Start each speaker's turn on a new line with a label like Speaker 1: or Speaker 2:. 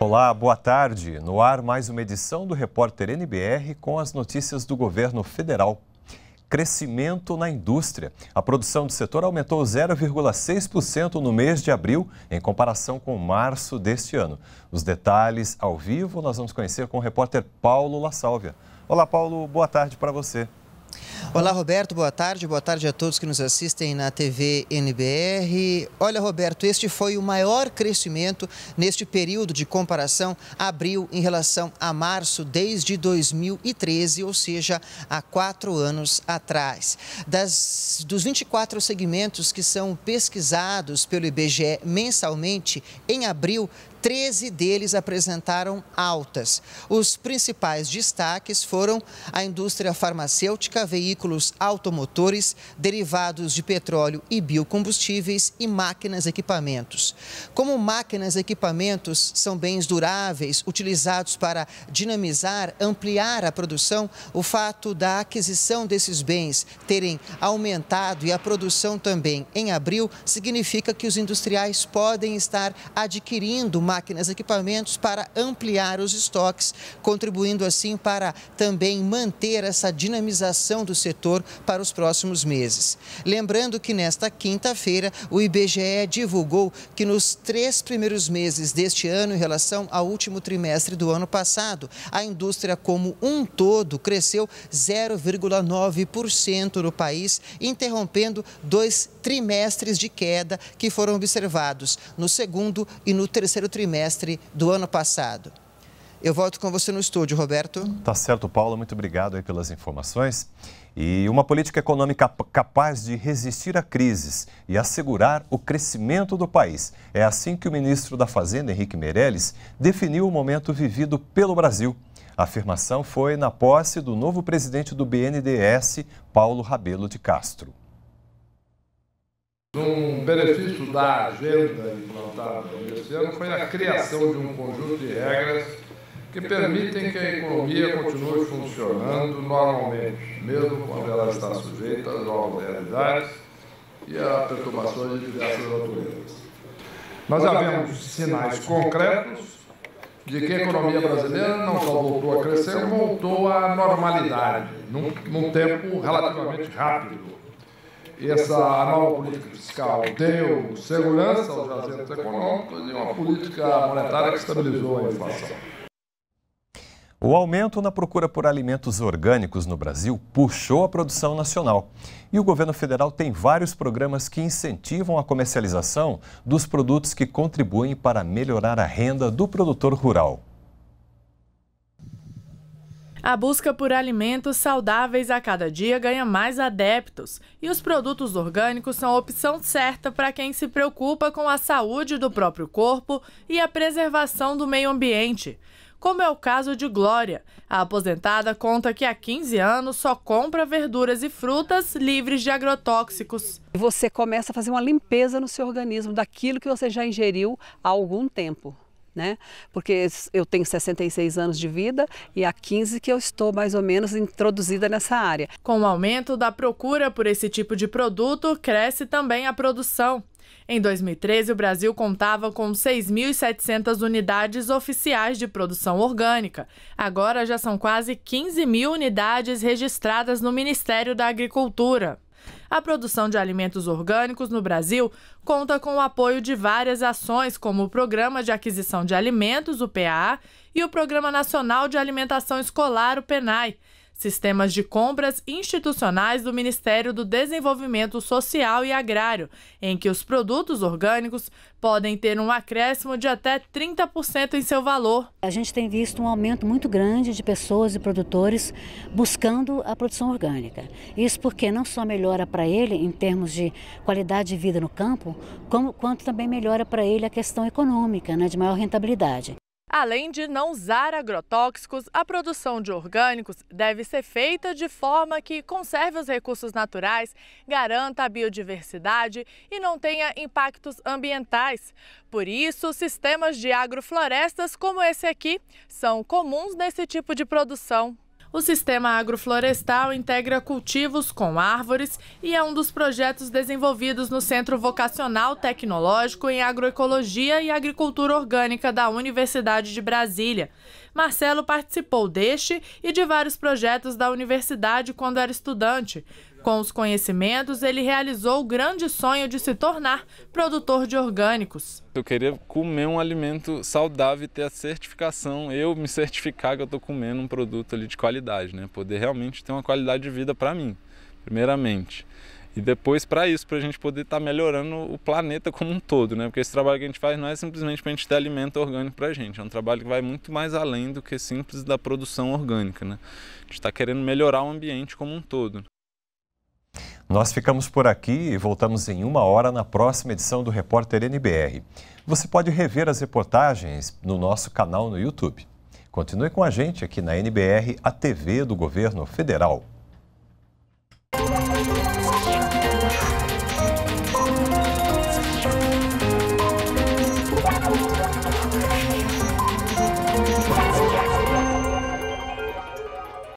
Speaker 1: Olá, boa tarde. No ar, mais uma edição do Repórter NBR com as notícias do governo federal crescimento na indústria. A produção do setor aumentou 0,6% no mês de abril, em comparação com março deste ano. Os detalhes ao vivo nós vamos conhecer com o repórter
Speaker 2: Paulo La Sálvia. Olá, Paulo, boa tarde para você. Olá, Roberto, boa tarde. Boa tarde a todos que nos assistem na TV NBR. Olha, Roberto, este foi o maior crescimento neste período de comparação abril em relação a março desde 2013, ou seja, há quatro anos atrás. Das, dos 24 segmentos que são pesquisados pelo IBGE mensalmente, em abril, 13 deles apresentaram altas. Os principais destaques foram a indústria farmacêutica, veículos automotores, derivados de petróleo e biocombustíveis e máquinas e equipamentos. Como máquinas e equipamentos são bens duráveis utilizados para dinamizar, ampliar a produção, o fato da aquisição desses bens terem aumentado e a produção também em abril significa que os industriais podem estar adquirindo mais máquinas, equipamentos para ampliar os estoques, contribuindo assim para também manter essa dinamização do setor para os próximos meses. Lembrando que nesta quinta-feira o IBGE divulgou que nos três primeiros meses deste ano, em relação ao último trimestre do ano passado, a indústria como um todo cresceu 0,9% no país, interrompendo dois trimestres de queda que foram observados no segundo e no terceiro trimestre trimestre do ano passado. Eu volto com você no estúdio,
Speaker 1: Roberto. Tá certo, Paulo. Muito obrigado aí pelas informações. E uma política econômica capaz de resistir a crises e assegurar o crescimento do país. É assim que o ministro da Fazenda, Henrique Meirelles, definiu o momento vivido pelo Brasil. A afirmação foi na posse do novo presidente do BNDES, Paulo Rabelo de Castro.
Speaker 3: Um benefício da agenda implantada neste ano foi a criação de um conjunto de regras que permitem que a economia continue funcionando normalmente, mesmo quando ela está sujeita às novas realidades e a perturbações de diversas naturezas. Nós já vemos sinais concretos de que a economia brasileira não só voltou a crescer, voltou à normalidade, num, num tempo relativamente rápido. E essa nova política fiscal deu segurança aos agentes econômicos e uma política monetária que estabilizou a inflação.
Speaker 1: O aumento na procura por alimentos orgânicos no Brasil puxou a produção nacional. E o governo federal tem vários programas que incentivam a comercialização dos produtos que contribuem para melhorar a renda do produtor rural.
Speaker 4: A busca por alimentos saudáveis a cada dia ganha mais adeptos e os produtos orgânicos são a opção certa para quem se preocupa com a saúde do próprio corpo e a preservação do meio ambiente. Como é o caso de Glória. A aposentada conta que há 15 anos só compra verduras e frutas livres de agrotóxicos. Você começa a fazer uma limpeza no seu organismo daquilo que você já ingeriu há algum tempo né? Porque eu tenho 66 anos de vida e há 15 que eu estou mais ou menos introduzida nessa área. Com o aumento da procura por esse tipo de produto, cresce também a produção. Em 2013, o Brasil contava com 6.700 unidades oficiais de produção orgânica. Agora já são quase 15 mil unidades registradas no Ministério da Agricultura. A produção de alimentos orgânicos no Brasil conta com o apoio de várias ações, como o Programa de Aquisição de Alimentos, o PAA, e o Programa Nacional de Alimentação Escolar, o PENAI sistemas de compras institucionais do Ministério do Desenvolvimento Social e Agrário, em que os produtos orgânicos podem ter um acréscimo de até 30% em seu valor.
Speaker 2: A gente tem visto um aumento muito grande de pessoas e produtores buscando a produção orgânica. Isso porque não só melhora para ele em termos de qualidade de vida no campo, como, quanto também melhora para ele a questão econômica, né, de maior rentabilidade.
Speaker 4: Além de não usar agrotóxicos, a produção de orgânicos deve ser feita de forma que conserve os recursos naturais, garanta a biodiversidade e não tenha impactos ambientais. Por isso, sistemas de agroflorestas como esse aqui são comuns nesse tipo de produção. O sistema agroflorestal integra cultivos com árvores e é um dos projetos desenvolvidos no Centro Vocacional Tecnológico em Agroecologia e Agricultura Orgânica da Universidade de Brasília. Marcelo participou deste e de vários projetos da universidade quando era estudante. Com os conhecimentos, ele realizou o grande sonho de se tornar produtor de orgânicos.
Speaker 1: Eu queria comer um alimento saudável e ter a certificação, eu me certificar que eu estou comendo um produto ali de qualidade, né? Poder realmente ter uma qualidade de vida para mim, primeiramente e depois para isso, para a gente poder estar tá melhorando o planeta como um todo, né? Porque esse trabalho que a gente faz não é simplesmente para a gente ter alimento orgânico para a gente, é um trabalho que vai muito mais além do que simples da produção orgânica, né? A gente está querendo melhorar o ambiente como um todo. Nós ficamos por aqui e voltamos em uma hora na próxima edição do Repórter NBR. Você pode rever as reportagens no nosso canal no YouTube. Continue com a gente aqui na NBR, a TV do Governo Federal. Thank you.